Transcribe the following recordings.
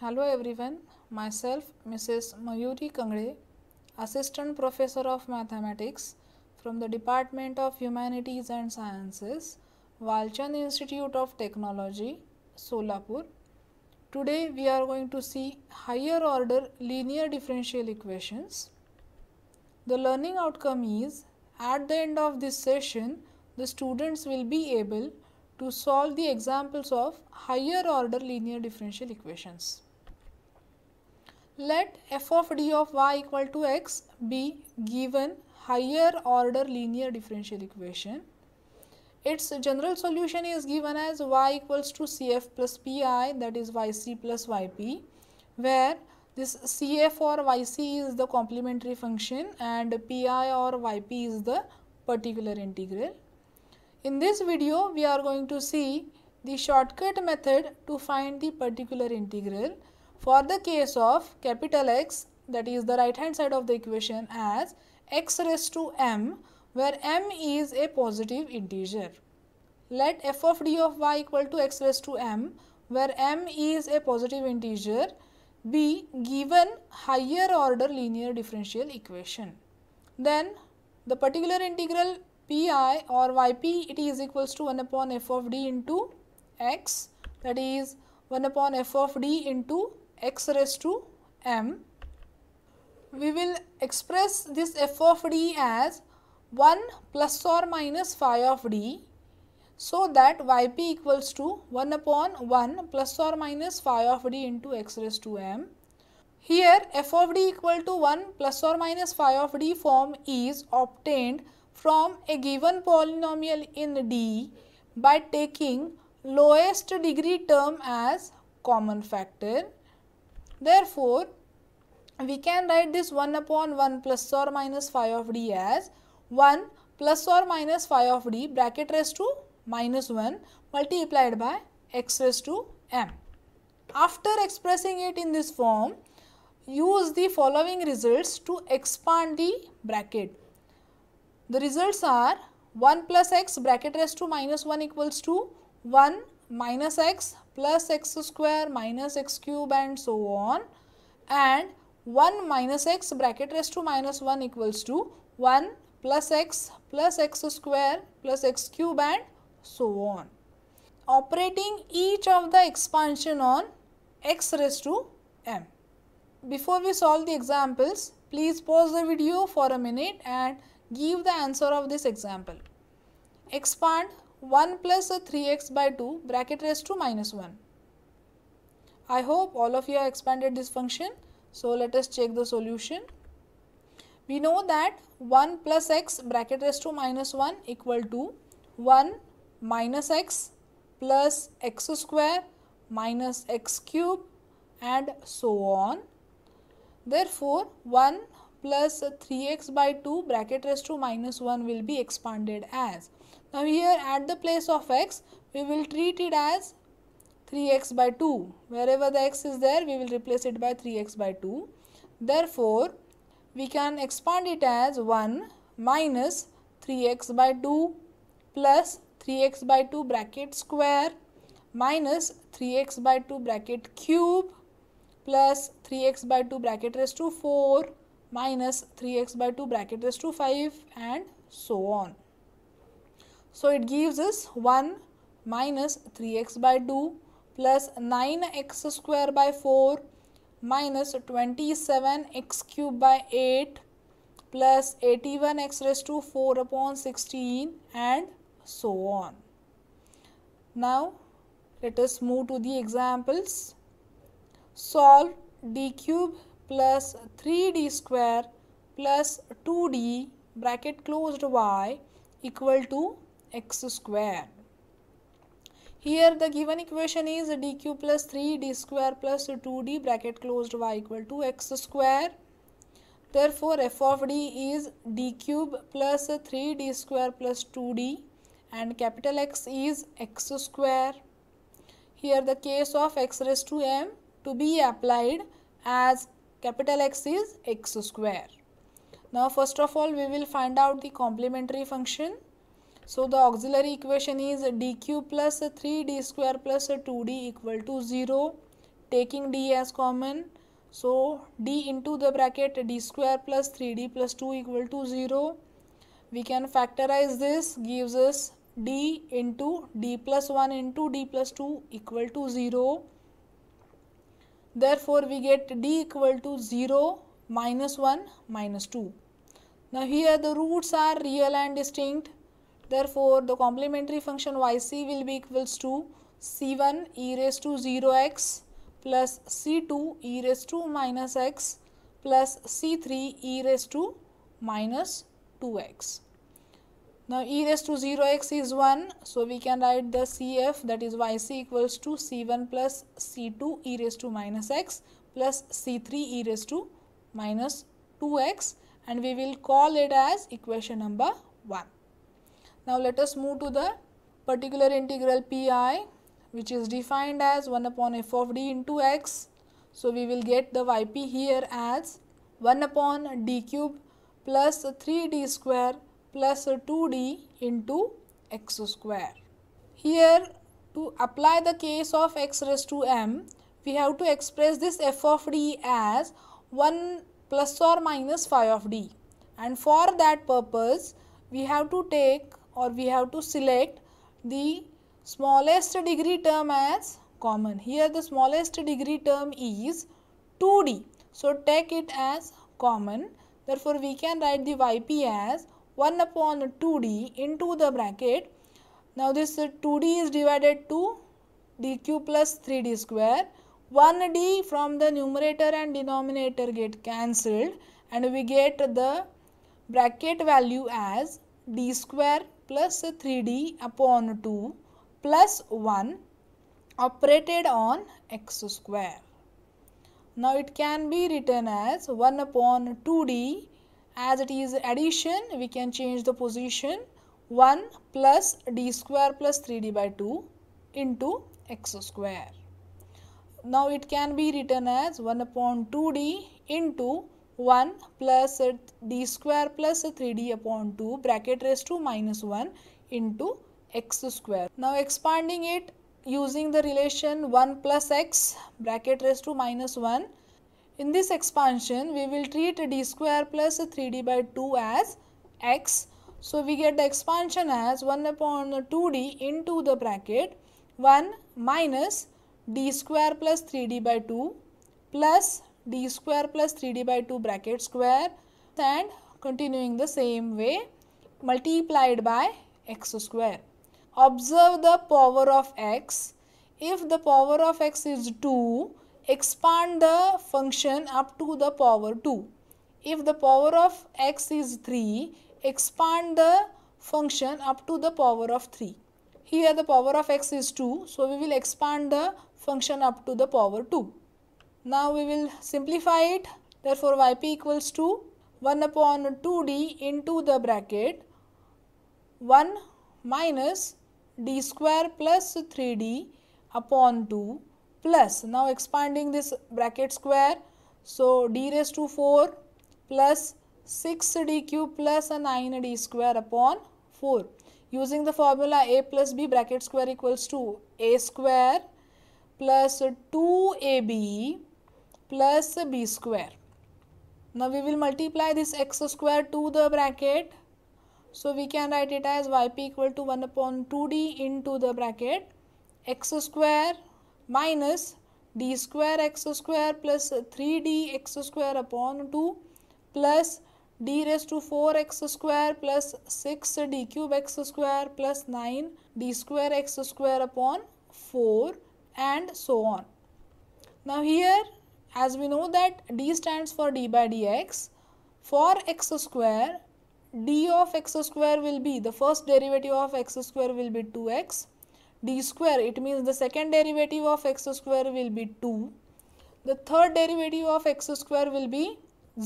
Hello everyone, myself Mrs. Mayuri Kangre, Assistant Professor of Mathematics from the Department of Humanities and Sciences, Walchan Institute of Technology, Solapur. Today we are going to see higher order linear differential equations. The learning outcome is at the end of this session, the students will be able to solve the examples of higher order linear differential equations. Let f of d of y equal to x be given higher order linear differential equation. Its general solution is given as y equals to cf plus pi that is yc plus yp where this cf or yc is the complementary function and pi or yp is the particular integral. In this video we are going to see the shortcut method to find the particular integral for the case of capital X that is the right hand side of the equation as x raised to m where m is a positive integer. Let f of d of y equal to x raised to m where m is a positive integer be given higher order linear differential equation. Then the particular integral pi or yp it is equals to 1 upon f of d into x that is 1 upon f of d into x raised to m, we will express this f of d as 1 plus or minus phi of d so that yp equals to 1 upon 1 plus or minus phi of d into x raised to m. Here f of d equal to 1 plus or minus phi of d form is obtained from a given polynomial in d by taking lowest degree term as common factor. Therefore, we can write this 1 upon 1 plus or minus phi of d as 1 plus or minus phi of d bracket raised to minus 1 multiplied by x raised to m. After expressing it in this form, use the following results to expand the bracket. The results are 1 plus x bracket raised to minus 1 equals to 1 minus x plus x square minus x cube and so on and 1 minus x bracket raised to minus 1 equals to 1 plus x plus x square plus x cube and so on. Operating each of the expansion on x raised to m. Before we solve the examples, please pause the video for a minute and give the answer of this example. Expand 1 plus 3x by 2 bracket raised to minus 1. I hope all of you have expanded this function. So let us check the solution. We know that 1 plus x bracket raised to minus 1 equal to 1 minus x plus x square minus x cube and so on. Therefore, 1 plus 3x by 2 bracket raised to minus 1 will be expanded as now here at the place of x, we will treat it as 3x by 2. Wherever the x is there, we will replace it by 3x by 2. Therefore, we can expand it as 1 minus 3x by 2 plus 3x by 2 bracket square minus 3x by 2 bracket cube plus 3x by 2 bracket raised to 4 minus 3x by 2 bracket raised to 5 and so on. So it gives us 1 minus 3x by 2 plus 9x square by 4 minus 27x cube by 8 plus 81x raised to 4 upon 16 and so on. Now let us move to the examples. Solve d cube plus 3d square plus 2d bracket closed y equal to x square. Here the given equation is dq plus 3d square plus 2d bracket closed y equal to x square. Therefore, f of d is d cube plus 3d square plus 2d and capital X is x square. Here the case of x raised to m to be applied as capital X is x square. Now first of all we will find out the complementary function. So the auxiliary equation is dq plus 3d square plus 2d equal to 0 taking d as common. So d into the bracket d square plus 3d plus 2 equal to 0. We can factorize this gives us d into d plus 1 into d plus 2 equal to 0. Therefore, we get d equal to 0 minus 1 minus 2. Now here the roots are real and distinct. Therefore, the complementary function yc will be equals to c1 e raised to 0x plus c2 e raised to minus x plus c3 e raised to minus 2x. Now, e raised to 0x is 1. So, we can write the cf that is yc equals to c1 plus c2 e raised to minus x plus c3 e raised to minus 2x and we will call it as equation number 1. Now let us move to the particular integral pi which is defined as 1 upon f of d into x. So we will get the yp here as 1 upon d cube plus 3d square plus 2d into x square. Here to apply the case of x raised to m we have to express this f of d as 1 plus or minus phi of d and for that purpose we have to take or we have to select the smallest degree term as common. Here the smallest degree term is 2D. So take it as common. Therefore we can write the yp as 1 upon 2d into the bracket. Now this 2d is divided to dq plus 3d square. 1d from the numerator and denominator get cancelled and we get the bracket value as d square plus 3d upon 2 plus 1 operated on x square. Now it can be written as 1 upon 2d as it is addition we can change the position 1 plus d square plus 3d by 2 into x square. Now it can be written as 1 upon 2d into 1 plus d square plus 3d upon 2 bracket raised to minus 1 into x square. Now expanding it using the relation 1 plus x bracket raised to minus 1. In this expansion we will treat d square plus 3d by 2 as x. So we get the expansion as 1 upon 2d into the bracket 1 minus d square plus 3d by 2 plus d square plus 3d by 2 bracket square and continuing the same way multiplied by x square. Observe the power of x. If the power of x is 2, expand the function up to the power 2. If the power of x is 3, expand the function up to the power of 3. Here the power of x is 2, so we will expand the function up to the power 2. Now we will simplify it. Therefore, yp equals to 1 upon 2d into the bracket 1 minus d square plus 3d upon 2 plus. Now expanding this bracket square. So, d raised to 4 plus 6d cube plus a 9d square upon 4. Using the formula a plus b bracket square equals to a square plus 2ab plus b square. Now we will multiply this x square to the bracket. So we can write it as yp equal to 1 upon 2d into the bracket x square minus d square x square plus 3d x square upon 2 plus d raised to 4 x square plus 6 d cube x square plus 9 d square x square upon 4 and so on. Now here as we know that d stands for d by dx for x square d of x square will be the first derivative of x square will be 2x d square it means the second derivative of x square will be 2 the third derivative of x square will be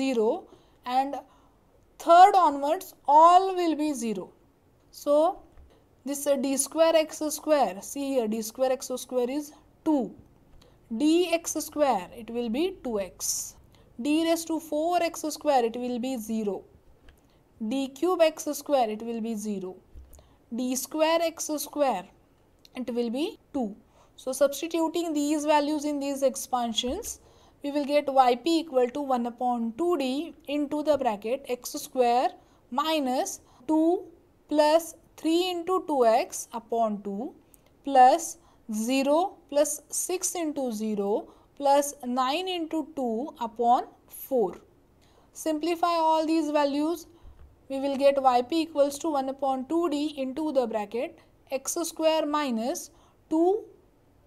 0 and third onwards all will be 0 so this uh, d square x square see here d square x square is 2 dx square it will be 2x d raised to 4x square it will be 0 d cube x square it will be 0 d square x square it will be 2 so substituting these values in these expansions we will get yp equal to 1 upon 2d into the bracket x square minus 2 plus 3 into 2x upon 2 plus 0 plus 6 into 0 plus 9 into 2 upon 4. Simplify all these values. We will get yp equals to 1 upon 2d into the bracket x square minus 2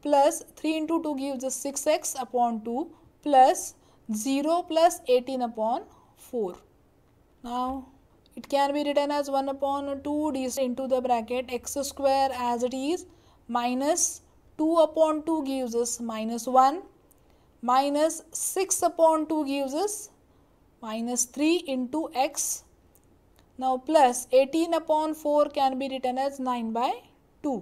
plus 3 into 2 gives us 6x upon 2 plus 0 plus 18 upon 4. Now it can be written as 1 upon 2d into the bracket x square as it is minus 2 upon 2 gives us minus 1 minus 6 upon 2 gives us minus 3 into x. Now plus 18 upon 4 can be written as 9 by 2.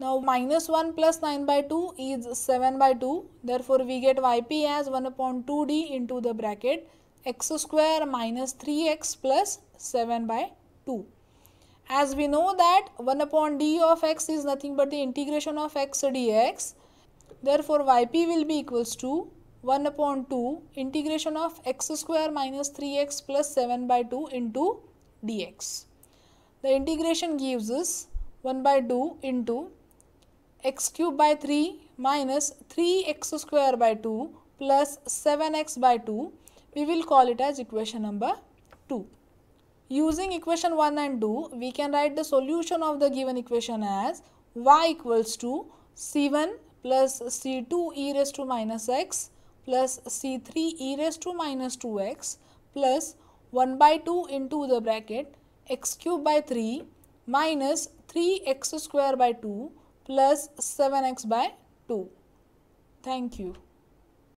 Now minus 1 plus 9 by 2 is 7 by 2. Therefore we get yp as 1 upon 2d into the bracket x square minus 3x plus 7 by 2. As we know that 1 upon d of x is nothing but the integration of x dx. Therefore, yp will be equals to 1 upon 2 integration of x square minus 3x plus 7 by 2 into dx. The integration gives us 1 by 2 into x cube by 3 minus 3x square by 2 plus 7x by 2. We will call it as equation number 2. Using equation 1 and 2, we can write the solution of the given equation as y equals to c1 plus c2 e raised to minus x plus c3 e raised to minus 2x plus 1 by 2 into the bracket x cube by 3 minus 3x square by 2 plus 7x by 2. Thank you.